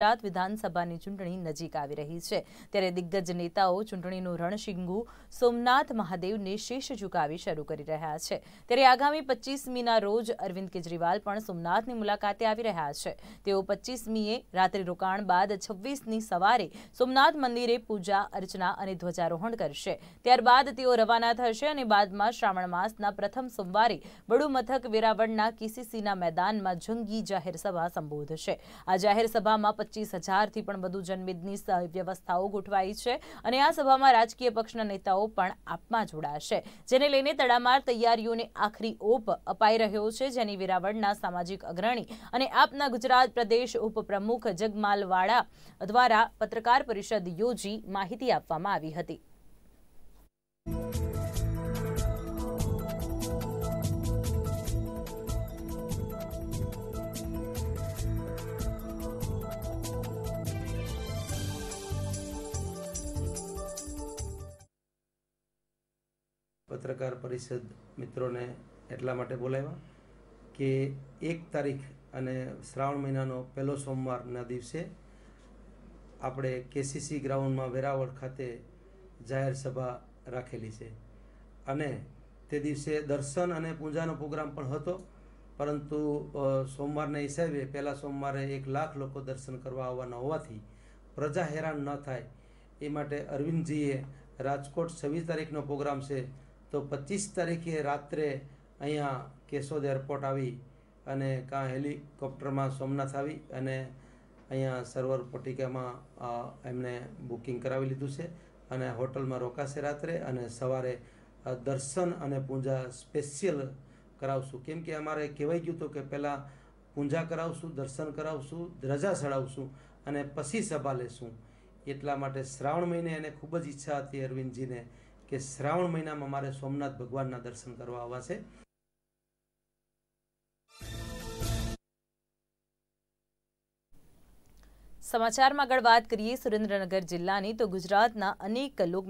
ગુજરાત વિધાનસભાની ચૂંટણી નજીક આવી રહી છે ત્યારે દિગ્ગજ નેતાઓ ચૂંટણીનું રણશીંગુ સોમનાથ મહાદેવને શેષ ઝુકાવી શરૂ કરી રહ્યા છે ત્યારે આગામી પચીસમીના રોજ અરવિંદ કેજરીવાલ પણ સોમનાથની મુલાકાતે આવી રહ્યા છે તેઓ પચીસમીએ રાત્રિ બાદ છવ્વીસની સવારે સોમનાથ મંદિરે પૂજા અર્ચના અને ધ્વજારોહણ કરશે ત્યારબાદ તેઓ રવાના થશે અને બાદમાં શ્રાવણ માસના પ્રથમ સોમવારે બડુ મથક વેરાવળના કેસીસીના મેદાનમાં જંગી જાહેર સભા સંબોધશે આ જાહેર સભામાં પચીસ હજારથી પણ વધુ જનમેદની વ્યવસ્થાઓ ગોઠવાઈ છે અને આ સભામાં રાજકીય પક્ષના નેતાઓ પણ આપમાં જોડાશે જેને લઈને તડામાર તૈયારીઓને આખરી ઓપ અપાઈ રહ્યો છે જેની વેરાવળના સામાજિક અગ્રણી અને આપના ગુજરાત પ્રદેશ ઉપપ્રમુખ જગમાલવાળા દ્વારા પત્રકાર પરિષદ યોજી માહિતી આપવામાં આવી હતી પત્રકાર પરિષદ મિત્રોને એટલા માટે બોલાવ્યા કે એક તારીખ અને શ્રાવણ મહિનાનો પહેલો સોમવારના દિવસે આપણે કેસીસી ગ્રાઉન્ડમાં વેરાવળ ખાતે જાહેર સભા રાખેલી છે અને તે દિવસે દર્શન અને પૂજાનો પ્રોગ્રામ પણ હતો પરંતુ સોમવારના હિસાબે પહેલા સોમવારે એક લાખ લોકો દર્શન કરવા આવવાના હોવાથી પ્રજા હેરાન ન થાય એ માટે અરવિંદજીએ રાજકોટ છવ્વીસ તારીખનો પ્રોગ્રામ છે તો પચીસ તારીખે રાત્રે અહીંયા કેશોદ એરપોર્ટ આવી અને કાં હેલિકોપ્ટરમાં સોમનાથ આવી અને અહીંયા સર્વર પટિકામાં એમને બુકિંગ કરાવી લીધું છે અને હોટલમાં રોકાશે રાત્રે અને સવારે દર્શન અને પૂજા સ્પેશિયલ કરાવશું કેમ કે અમારે કહેવાઈ ગયું હતું કે પહેલાં પૂજા કરાવશું દર્શન કરાવશું રજા ચડાવશું અને પછી સભા લેશું એટલા માટે શ્રાવણ મહિને એને ખૂબ જ ઈચ્છા હતી અરવિંદજીને કે શ્રાવણ મહિનામાં મારે સોમનાથ ભગવાનના દર્શન કરવા આવવાશે સમાચારમાં આગળ વાત કરીએ સુરેન્દ્રનગર જિલ્લાની તો ગુજરાતના અનેક લોકો